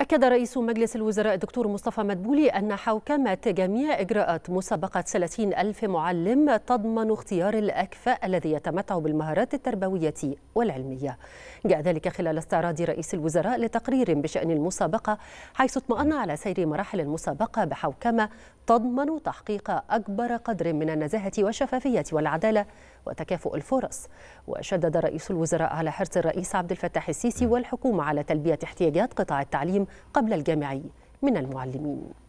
أكد رئيس مجلس الوزراء الدكتور مصطفى مدبولي أن حوكمة جميع إجراءات مسابقة 30 ألف معلم تضمن اختيار الأكفأ الذي يتمتع بالمهارات التربوية والعلمية جاء ذلك خلال استعراض رئيس الوزراء لتقرير بشأن المسابقة حيث اطمأن على سير مراحل المسابقة بحوكمة تضمن تحقيق أكبر قدر من النزاهة والشفافية والعدالة وتكافؤ الفرص وشدد رئيس الوزراء على حرص الرئيس عبد الفتاح السيسي والحكومة على تلبية احتياجات قطاع التعليم قبل الجامعي من المعلمين